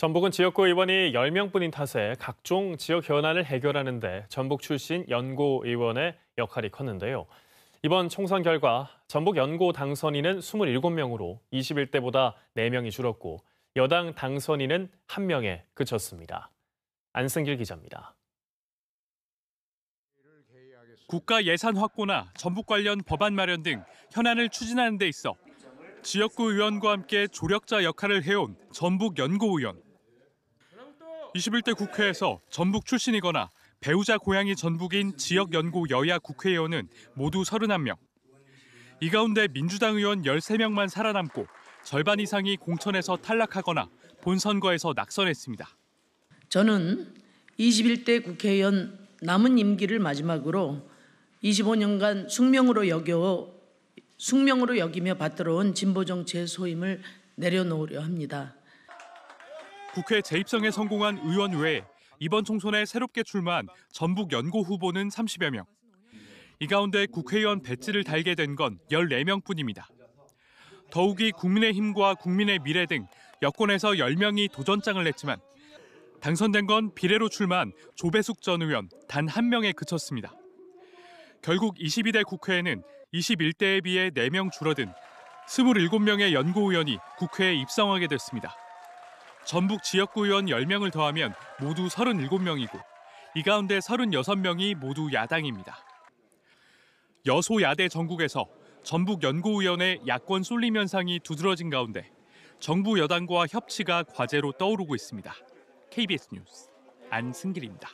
전북은 지역구 의원이 10명뿐인 탓에 각종 지역 현안을 해결하는 데 전북 출신 연고 의원의 역할이 컸는데요. 이번 총선 결과 전북 연고 당선인은 27명으로 21대보다 4명이 줄었고 여당 당선인은 1명에 그쳤습니다. 안승길 기자입니다. 국가 예산 확보나 전북 관련 법안 마련 등 현안을 추진하는 데 있어 지역구 의원과 함께 조력자 역할을 해온 전북 연고 의원. 21대 국회에서 전북 출신이거나 배우자 고향이 전북인 지역 연구 여야 국회의원은 모두 31명. 이 가운데 민주당 의원 13명만 살아남고 절반 이상이 공천에서 탈락하거나 본선거에서 낙선했습니다. 저는 21대 국회의원 남은 임기를 마지막으로 25년간 숙명으로 여겨 숙명으로 여기며 받들어온 진보 정치의 소임을 내려놓으려 합니다. 국회 재입성에 성공한 의원 외에 이번 총선에 새롭게 출마한 전북 연고 후보는 30여 명. 이 가운데 국회의원 배지를 달게 된 건 14명뿐입니다. 더욱이 국민의힘과 국민의 미래 등 여권에서 10명이 도전장을 냈지만 당선된 건 비례로 출마한 조배숙 전 의원 단 한 명에 그쳤습니다. 결국 22대 국회에는 21대에 비해 4명 줄어든 27명의 연구 의원이 국회에 입성하게 됐습니다. 전북 지역구 의원 10명을 더하면 모두 37명이고 이 가운데 36명이 모두 야당입니다. 여소야대 전국에서 전북 연구위원회 야권 쏠림 현상이 두드러진 가운데 정부 여당과 협치가 과제로 떠오르고 있습니다. KBS 뉴스 안승길입니다.